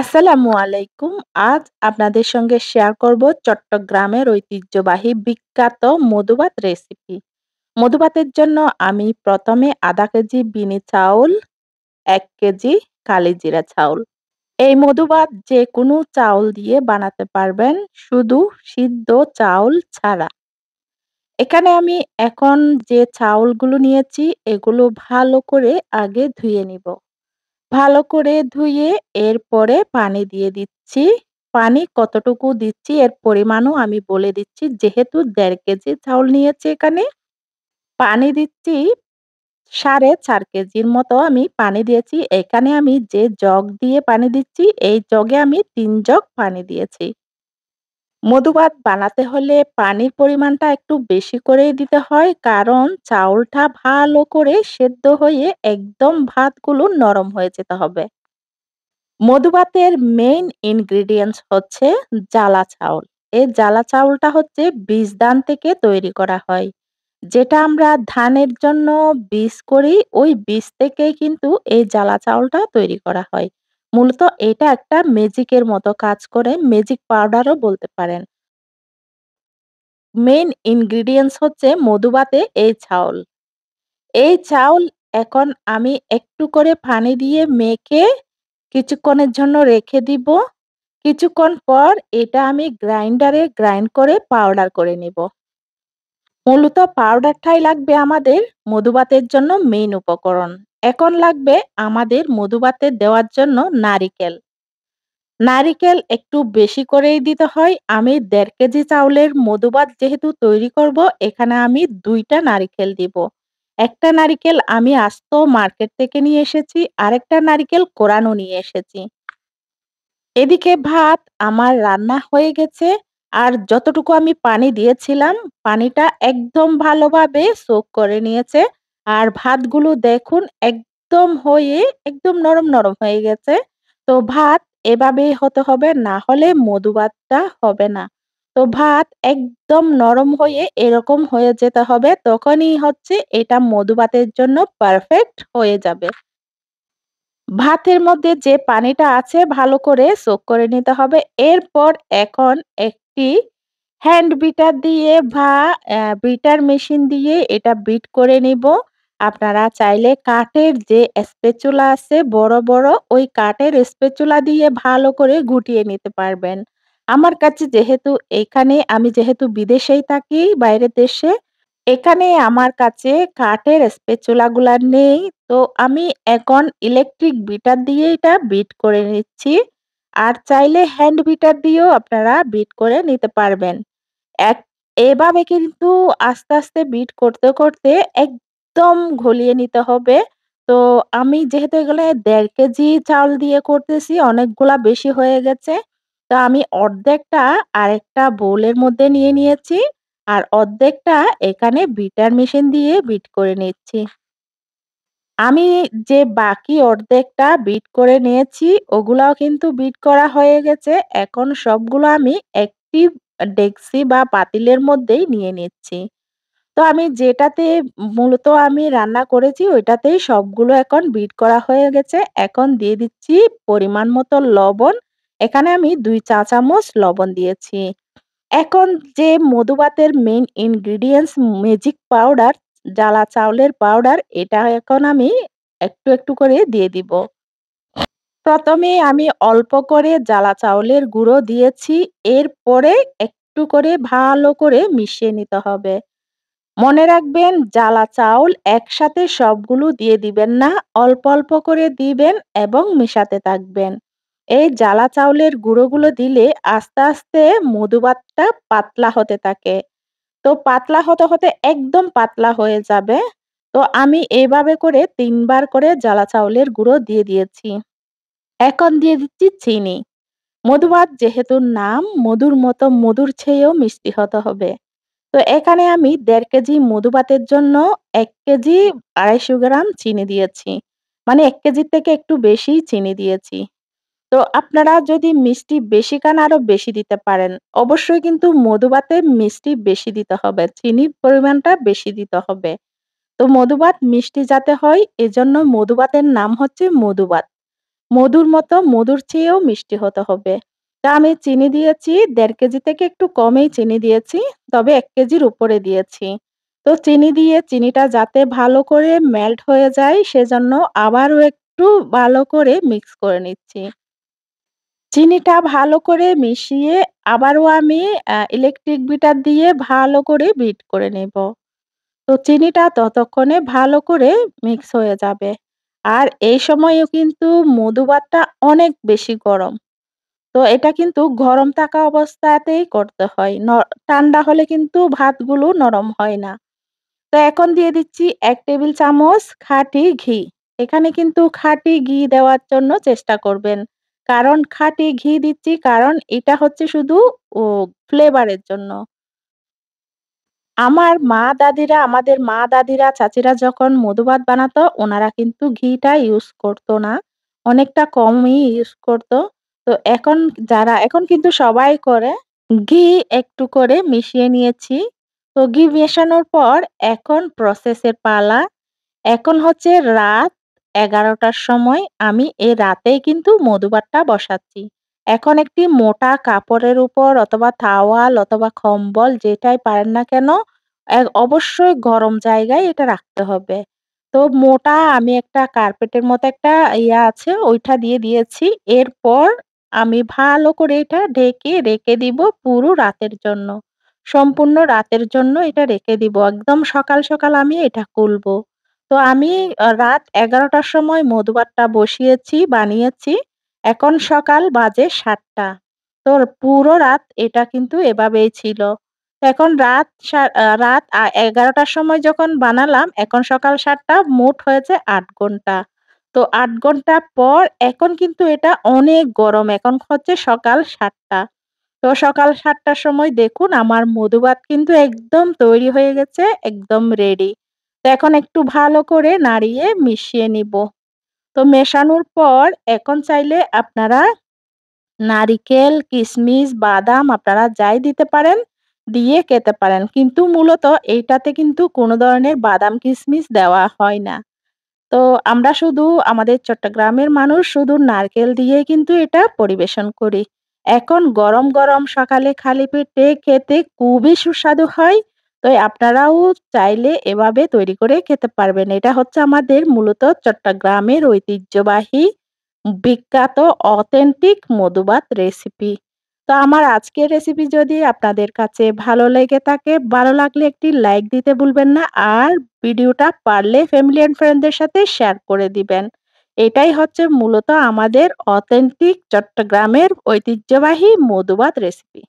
আসসালামু আলাইকুম আজ আপনাদের সঙ্গে শেয়ার করব চট্টগ্রামের ঐতিহ্যবাহী বিখ্যাত মধুভাত রেসিপি মধুবাতের জন্য আমি প্রথমে আধা কেজি বিনি চাউল এক কেজি কালিজিরা চাউল এই মধুবাত যে কোনো চাউল দিয়ে বানাতে পারবেন শুধু সিদ্ধ চাউল ছাড়া এখানে আমি এখন যে চাউলগুলো নিয়েছি এগুলো ভালো করে আগে ধুয়ে নিব ভালো করে ধুয়ে এরপরে পানি দিয়ে দিচ্ছি। পানি কতটুকু দিচ্ছি এর পরিমাণও আমি বলে দিচ্ছি যেহেতু দেড় কেজি চাউল নিয়েছি এখানে পানি দিচ্ছি সাড়ে চার কেজির মতো আমি পানি দিয়েছি এখানে আমি যে জগ দিয়ে পানি দিচ্ছি এই জগে আমি তিন জগ পানি দিয়েছি। ভাত বানাতে হলে পানির পরিমাণটা একটু বেশি করেই দিতে হয় কারণ চাউলটা ভালো করে সেদ্ধ হয়ে একদম ভাতগুলো নরম হয়ে যেতে হবে ভাতের মেইন ইনগ্রিডিয়েন্টস হচ্ছে জ্বালা চাউল এই জ্বালা চাউলটা হচ্ছে বীজ দান থেকে তৈরি করা হয় যেটা আমরা ধানের জন্য বীজ করি ওই বীজ থেকেই কিন্তু এই জ্বালা চাউলটা তৈরি করা হয় মূলত এটা একটা ম্যাজিকের মতো কাজ করে ম্যাজিক পাউডারও বলতে পারেন মেইন ইনগ্রিডিয়েন্টস হচ্ছে মধুবাতে এই চাউল এই চাউল এখন আমি একটু করে পানি দিয়ে মেখে কিছুক্ষণের জন্য রেখে দিব কিছুক্ষণ পর এটা আমি গ্রাইন্ডারে গ্রাইন্ড করে পাউডার করে নিব মূলত পাউডারটাই লাগবে আমাদের মধুবাতের জন্য মেইন উপকরণ এখন লাগবে আমাদের মধুবাতে দেওয়ার জন্য নারিকেল নারিকেল একটু বেশি করেই দিতে হয় আমি দেড় কেজি চাউলের মধুবাত যেহেতু তৈরি করব এখানে আমি দুইটা নারিকেল দিব একটা নারিকেল আমি আস্ত মার্কেট থেকে নিয়ে এসেছি আরেকটা নারিকেল কোরানো নিয়ে এসেছি এদিকে ভাত আমার রান্না হয়ে গেছে আর যতটুকু আমি পানি দিয়েছিলাম পানিটা একদম ভালোভাবে সোক করে নিয়েছে আর ভাতগুলো দেখুন একদম হয়ে একদম নরম নরম হয়ে গেছে তো ভাত এভাবে হতে হবে না হলে মধু ভাতটা হবে না তো ভাত একদম নরম হয়ে এরকম হয়ে যেতে হবে তখনই হচ্ছে এটা মধু ভাতের জন্য পারফেক্ট হয়ে যাবে ভাতের মধ্যে যে পানিটা আছে ভালো করে সোক করে নিতে হবে এরপর এখন একটি হ্যান্ড বিটার দিয়ে বা বিটার মেশিন দিয়ে এটা বিট করে নিব আপনারা চাইলে কাঠের যে স্পেচুলা আছে বড় বড় ওই কাঠের স্পেচুলা দিয়ে ভালো করে গুটিয়ে নিতে পারবেন আমার কাছে যেহেতু এখানে আমি যেহেতু বিদেশেই থাকি বাইরের দেশে এখানে আমার কাছে কাঠের স্পেচুলাগুলা নেই তো আমি এখন ইলেকট্রিক বিটার দিয়ে এটা বিট করে নিচ্ছি আর চাইলে হ্যান্ড বিটার দিয়েও আপনারা বিট করে নিতে পারবেন এক এভাবে কিন্তু আস্তে আস্তে বিট করতে করতে এক একদম ঘলিয়ে নিতে হবে। তো আমি যেহেতু এগুলো দেড় কেজি চাউল দিয়ে করতেছি অনেকগুলা বেশি হয়ে গেছে। তো আমি অর্ধেকটা আরেকটা বোলের মধ্যে নিয়ে নিয়েছি। আর অর্ধেকটা এখানে বিটার মেশিন দিয়ে বিট করে নিচ্ছি। আমি যে বাকি অর্ধেকটা বিট করে নিয়েছি ওগুলাও কিন্তু বিট করা হয়ে গেছে। এখন সবগুলো আমি একটি ডেক্সি বা পাতিলের মধ্যেই নিয়ে নিচ্ছি। তো আমি যেটাতে মূলত আমি রান্না করেছি ওইটাতেই সবগুলো এখন বিট করা হয়ে গেছে। এখন দিয়ে দিচ্ছি পরিমাণ মতো লবণ। এখানে আমি দুই চা চামচ লবণ দিয়েছি। এখন যে মধুবাতের main main ingredients magic powder, জ্বালা চাউলের পাউডার এটা এখন আমি একটু, একটু করে দিয়ে দিব। প্রথমে আমি অল্প করে জ্বালা চাউলের গুঁড়ো দিয়েছি। এরপরে একটু করে ভালো করে মিশিয়ে নিতে হবে। মনে রাখবেন জ্বালা চাউল একসাথে সবগুলো দিয়ে দিবেন না অল্প অল্প করে দিবেন এবং মেশাতে থাকবেন এই জ্বালা চাউলের গুঁড়োগুলো দিলে আস্তে আস্তে মধুবাতটা পাতলা হতে থাকে তো পাতলা হতে হতে একদম পাতলা হয়ে যাবে তো আমি এইভাবে করে তিনবার করে জ্বালা চাউলের গুঁড়ো দিয়ে দিয়েছি এখন দিয়ে দিচ্ছি চিনি মধুবাত যেহেতু নাম মধুর মতো মধুর ছেয়েও মিষ্টি হতে হবে তো এখানে আমি দেড় কেজি মধুভাতের জন্য এক কেজি আড়াইশো গ্রাম চিনি দিয়েছি মানে এক কেজির থেকে একটু বেশি চিনি দিয়েছি তো আপনারা যদি মিষ্টি বেশি খান আরও বেশি দিতে পারেন অবশ্যই কিন্তু মধুভাতে মিষ্টি বেশি দিতে হবে চিনির পরিমাণটা বেশি দিতে হবে তো মধুবাত মিষ্টি যাতে হয় এজন্য মধুভাতের নাম হচ্ছে মধুবাত মধুর মতো মধুর চেয়েও মিষ্টি হতে হবে তা আমি চিনি দিয়েছি দেড় কেজি থেকে একটু কমেই চিনি দিয়েছি তবে এক কেজির উপরে দিয়েছি তো চিনি দিয়ে চিনিটা যাতে ভালো করে মেল্ট হয়ে যায় সেজন্য আবারও একটু ভালো করে মিক্স করে নিচ্ছি চিনিটা ভালো করে মিশিয়ে আবারও আমি ইলেকট্রিক বিটার দিয়ে ভালো করে বিট করে নেব তো চিনিটা ততক্ষণে ভালো করে মিক্স হয়ে যাবে আর এই সময়ও কিন্তু মধুবাতটা অনেক বেশি গরম তো এটা কিন্তু গরম থাকা অবস্থাতেই করতে হয় ন ঠান্ডা হলে কিন্তু ভাতগুলো নরম হয় না তো এখন দিয়ে দিচ্ছি এক টেবিল চামচ খাঁটি ঘি এখানে কিন্তু খাঁটি ঘি দেওয়ার জন্য চেষ্টা করবেন কারণ খাঁটি ঘি দিচ্ছি কারণ এটা হচ্ছে শুধু ও ফ্লেভারের জন্য আমার মা দাদিরা আমাদের মা দাদিরা চাচিরা যখন মধুভাত বানাতো ওনারা কিন্তু ঘিটা ইউজ করতো না অনেকটা কমই ইউজ করতো তো এখন যারা এখন কিন্তু সবাই করে ঘি একটু করে মিশিয়ে নিয়েছি তো ঘি মেশানোর পর এখন প্রসেসের পালা এখন হচ্ছে রাত এগারোটার সময় আমি এই রাতেই কিন্তু মধুবারটা বসাচ্ছি এখন একটি মোটা কাপড়ের উপর অথবা থাওয়াল অথবা কম্বল যেটাই পারেন না কেন অবশ্যই গরম জায়গায় এটা রাখতে হবে তো মোটা আমি একটা কার্পেটের মতো একটা ইয়া আছে ওইটা দিয়ে দিয়েছি এরপর আমি ভালো করে এটা ঢেকে রেখে দিব পুরো রাতের জন্য। সম্পূর্ণ রাতের জন্য এটা রেখে দিব। একদম সকাল, সকাল আমি এটা খুলব। তো আমি রাত এগারোটার সময় মধুবারটা বসিয়েছি, বানিয়েছি। এখন সকাল বাজে সাতটা তো পুরো রাত এটা কিন্তু এভাবেই ছিল। এখন রাত রাত এগারোটার সময় যখন বানালাম, এখন সকাল সাতটা মোট হয়েছে আট ঘন্টা। তো আট ঘন্টা পর এখন কিন্তু এটা অনেক গরম এখন হচ্ছে সকাল সাতটা তো সকাল সাতটার সময় দেখুন আমার মধুভাত কিন্তু একদম তৈরি হয়ে গেছে একদম রেডি তো এখন একটু ভালো করে নাড়িয়ে মিশিয়ে নিব তো মেশানোর পর এখন চাইলে আপনারা নারিকেল কিশমিশ বাদাম আপনারা যাই দিতে পারেন দিয়ে খেতে পারেন কিন্তু মূলত এইটাতে কিন্তু কোনো ধরনের বাদাম কিশমিশ দেওয়া হয় না তো আমরা শুধু আমাদের চট্টগ্রামের মানুষ শুধু নারকেল দিয়ে কিন্তু এটা পরিবেশন করি এখন গরম গরম সকালে খালি পেটে খেতে খুবই সুস্বাদু হয় তো আপনারাও চাইলে এভাবে তৈরি করে খেতে পারবেন এটা হচ্ছে আমাদের মূলত চট্টগ্রামের ঐতিহ্যবাহী বিখ্যাত অথেন্টিক মধুবাত রেসিপি তো আমার আজকের রেসিপি যদি আপনাদের কাছে ভালো লেগে থাকে ভালো লাগলে একটি লাইক দিতে ভুলবেন না আর ভিডিওটা পারলে ফ্যামিলি অ্যান্ড ফ্রেন্ডদের সাথে শেয়ার করে দিবেন এটাই হচ্ছে মূলত আমাদের অথেন্টিক চট্টগ্রামের ঐতিহ্যবাহী মধুবাদ রেসিপি